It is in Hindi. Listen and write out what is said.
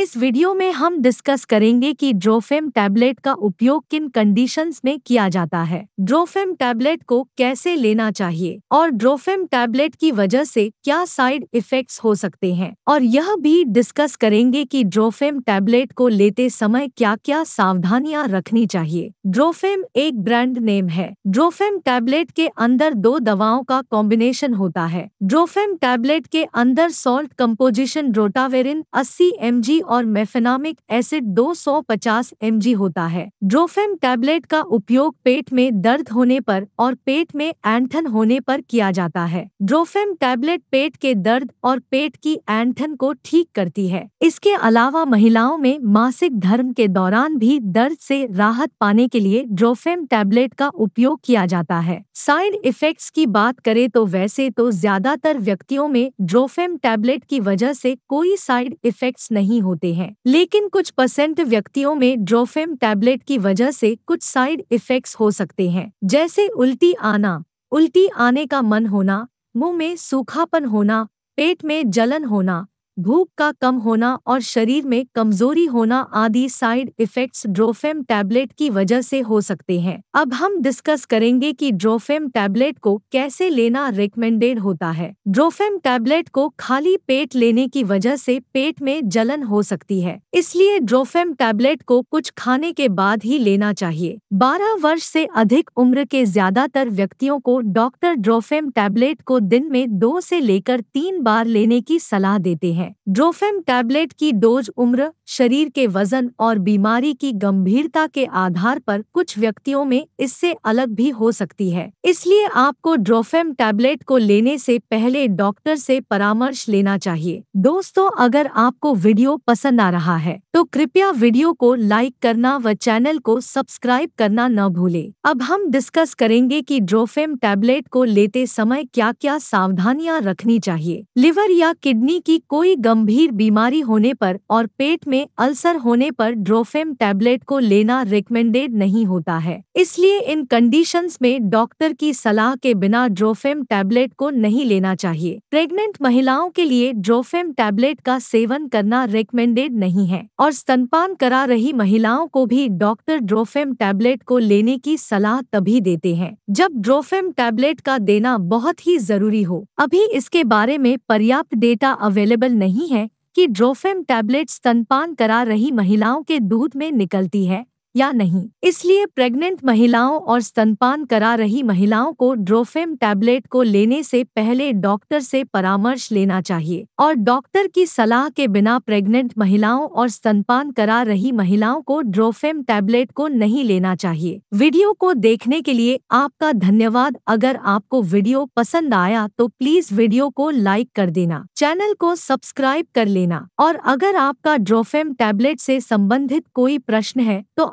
इस वीडियो में हम डिस्कस करेंगे कि ड्रोफेम टैबलेट का उपयोग किन कंडीशंस में किया जाता है ड्रोफेम टैबलेट को कैसे लेना चाहिए और ड्रोफेम टैबलेट की वजह से क्या साइड इफेक्ट्स हो सकते हैं और यह भी डिस्कस करेंगे कि ड्रोफेम टैबलेट को लेते समय क्या क्या सावधानियां रखनी चाहिए ड्रोफेम एक ब्रांड नेम है ड्रोफेम टैबलेट के अंदर दो दवाओं का कॉम्बिनेशन होता है ड्रोफेम टैबलेट के अंदर सॉल्ट कम्पोजिशन ड्रोटावेरिन अस्सी एम और मेफेनामिक एसिड 250 सौ होता है ड्रोफेम टैबलेट का उपयोग पेट में दर्द होने पर और पेट में एंथन होने पर किया जाता है ड्रोफेम टैबलेट पेट के दर्द और पेट की एंथन को ठीक करती है इसके अलावा महिलाओं में मासिक धर्म के दौरान भी दर्द से राहत पाने के लिए ड्रोफेम टैबलेट का उपयोग किया जाता है साइड इफेक्ट्स की बात करें तो वैसे तो ज्यादातर व्यक्तियों में ड्रोफेम टैबलेट की वजह से कोई साइड इफेक्ट्स नहीं होते होते हैं लेकिन कुछ परसेंट व्यक्तियों में ड्रोफेम टैबलेट की वजह से कुछ साइड इफेक्ट्स हो सकते हैं जैसे उल्टी आना उल्टी आने का मन होना मुंह में सूखापन होना पेट में जलन होना भूख का कम होना और शरीर में कमजोरी होना आदि साइड इफेक्ट्स ड्रोफेम टैबलेट की वजह से हो सकते हैं अब हम डिस्कस करेंगे कि ड्रोफेम टैबलेट को कैसे लेना रिकमेंडेड होता है ड्रोफेम टैबलेट को खाली पेट लेने की वजह से पेट में जलन हो सकती है इसलिए ड्रोफेम टैबलेट को कुछ खाने के बाद ही लेना चाहिए 12 वर्ष से अधिक उम्र के ज्यादातर व्यक्तियों को डॉक्टर ड्रोफेम टैबलेट को दिन में दो से लेकर तीन बार लेने की सलाह देते हैं ड्रोफेम टैबलेट की डोज उम्र शरीर के वजन और बीमारी की गंभीरता के आधार पर कुछ व्यक्तियों में इससे अलग भी हो सकती है इसलिए आपको ड्रोफेम टैबलेट को लेने से पहले डॉक्टर से परामर्श लेना चाहिए दोस्तों अगर आपको वीडियो पसंद आ रहा है तो कृपया वीडियो को लाइक करना व चैनल को सब्सक्राइब करना न भूले अब हम डिस्कस करेंगे कि ड्रोफेम टैबलेट को लेते समय क्या क्या सावधानियां रखनी चाहिए लिवर या किडनी की कोई कोई गंभीर बीमारी होने पर और पेट में अल्सर होने पर ड्रोफेम टैबलेट को लेना रिकमेंडेड नहीं होता है इसलिए इन कंडीशंस में डॉक्टर की सलाह के बिना ड्रोफेम टैबलेट को नहीं लेना चाहिए प्रेग्नेंट महिलाओं के लिए ड्रोफेम टैबलेट का सेवन करना रिकमेंडेड नहीं है और स्तनपान करा रही महिलाओं को भी डॉक्टर ड्रोफेम टैबलेट को लेने की सलाह तभी देते हैं जब ड्रोफेम टैबलेट का देना बहुत ही जरूरी हो अभी इसके बारे में पर्याप्त डेटा अवेलेबल नहीं है कि ड्रोफेम टैबलेट स्तनपान करा रही महिलाओं के दूध में निकलती है या नहीं इसलिए प्रेग्नेंट महिलाओं और स्तनपान करा रही महिलाओं को ड्रोफेम टैबलेट को लेने से पहले डॉक्टर से परामर्श लेना चाहिए और डॉक्टर की सलाह के बिना प्रेग्नेंट महिलाओं और स्तनपान करा रही महिलाओं को ड्रोफेम टैबलेट को नहीं लेना चाहिए वीडियो को देखने के लिए आपका धन्यवाद अगर आपको वीडियो पसंद आया तो प्लीज वीडियो को लाइक कर देना चैनल को सब्सक्राइब कर लेना और अगर आपका ड्रोफेम टैबलेट से संबंधित कोई प्रश्न है तो